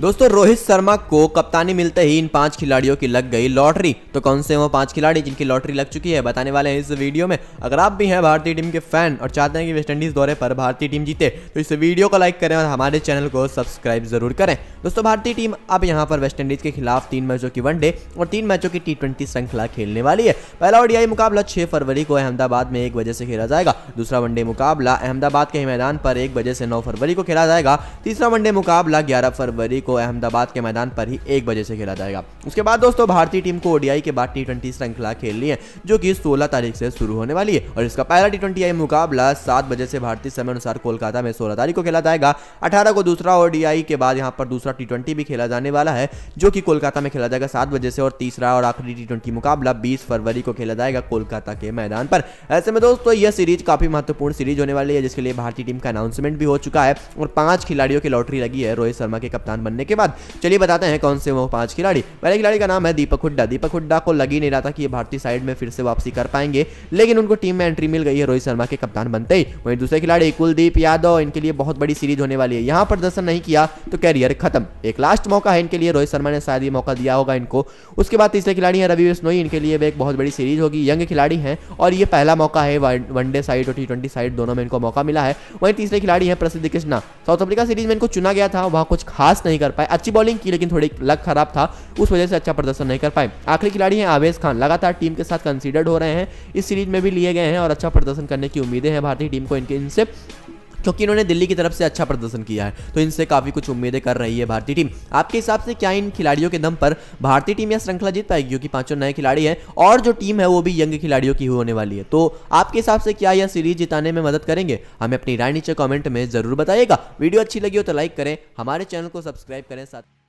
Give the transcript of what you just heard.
दोस्तों रोहित शर्मा को कप्तानी मिलते ही इन पांच खिलाड़ियों की लग गई लॉटरी तो कौन से वो पांच खिलाड़ी जिनकी लॉटरी लग चुकी है बताने वाले हैं इस वीडियो में अगर आप भी हैं भारतीय टीम के फैन और चाहते हैं कि वेस्टइंडीज दौरे पर भारतीय टीम जीते तो इस वीडियो को लाइक करें और हमारे चैनल को सब्सक्राइब जरूर करें दोस्तों भारतीय टीम अब यहाँ पर वेस्टइंडीज के खिलाफ तीन मैचों की वनडे और तीन मैचों की टी श्रृंखला खेलने वाली है पहला ओडियाई मुकाबला छह फरवरी को अहमदाबाद में एक बजे से खेला जाएगा दूसरा वनडे मुकाबला अहमदाबाद के मैदान पर एक बजे से नौ फरवरी को खेला जाएगा तीसरा वनडे मुकाबला ग्यारह फरवरी को अहमदाबाद के मैदान पर ही एक बजे से खेला जाएगा उसके बाद दोस्तों भारतीय टीम को ओडीआई के बाद टी ट्वेंटी श्रृंखला खेलनी है जो कि 16 तारीख से शुरू होने वाली है और इसका पहला टी ट्वेंटी मुकाबला सात बजे से भारतीय समय अनुसार कोलकाता में सोलह तारीख को खेला जाएगा अठारह को दूसरा ओडीआई के बाद यहाँ पर दूसरा टी भी खेला जाने वाला है जो कि कोलकाता में खेला जाएगा सात बजे से और तीसरा और आखिरी टी मुकाबला बीस फरवरी को खेला जाएगा कोलकाता के मैदान पर ऐसे में दोस्तों यह सीरीज काफी महत्वपूर्ण सीरीज होने वाली है जिसके लिए भारतीय टीम का अनाउंसमेंट भी हो चुका है और पांच खिलाड़ियों की लॉटरी लगी है रोहित शर्मा के कप्तान बनने बनने के बाद चलिए बताते हैं कौन से वो पांच खिलाड़ी पहले खिलाड़ी का नाम है दीपक हुड्डा दीपक हुड्डा को लग ही नहीं रहा था कि ये भारतीय साइड में फिर से वापसी कर पाएंगे लेकिन उनको टीम में एंट्री मिल गई है रोहित शर्मा के कप्तान बनते ही वहीं दूसरे खिलाड़ी कुलदीप यादव इनके लिए बहुत बड़ी सीरीज होने वाली है यहाँ प्रदर्शन नहीं किया तो कैरियर खत्म एक लास्ट मौका है इनके लिए रोहित शर्मा ने शायद ये मौका दिया होगा इनको उसके बाद तीसरे खिलाड़ी है रवि बिश्नोई इनके लिए एक बहुत बड़ी सीरीज होगी यंग खिलाड़ी हैं और ये पहला मौका है वनडे साइड और टी साइड दोनों में इनको मौका मिला है वहीं तीसरे खिलाड़ी है प्रसिद्ध कृष्णा साउथ अफ्रीका सीरीज में इनको चुना गया था वहाँ कुछ खास नहीं कर पाए अच्छी बॉलिंग की लेकिन थोड़ी लक खराब था उस वजह से अच्छा प्रदर्शन नहीं कर पाए आखिरी खिलाड़ी हैं आवेश खान लगातार टीम के साथ कंसिडर्ड हो रहे हैं इस सीरीज में भी लिए गए हैं और अच्छा प्रदर्शन करने की उम्मीदें हैं भारतीय टीम को इनके इनसे क्योंकि इन्होंने दिल्ली की तरफ से अच्छा प्रदर्शन किया है तो इनसे काफ़ी कुछ उम्मीदें कर रही है भारतीय टीम आपके हिसाब से क्या इन खिलाड़ियों के दम पर भारतीय टीम यह श्रृंखला जीत पाएगी क्योंकि पांचों नए खिलाड़ी हैं और जो टीम है वो भी यंग खिलाड़ियों की होने वाली है तो आपके हिसाब से क्या यह सीरीज जिताने में मदद करेंगे हमें अपनी राय नीचे कॉमेंट में ज़रूर बताइएगा वीडियो अच्छी लगी हो तो लाइक करें हमारे चैनल को सब्सक्राइब करें साथ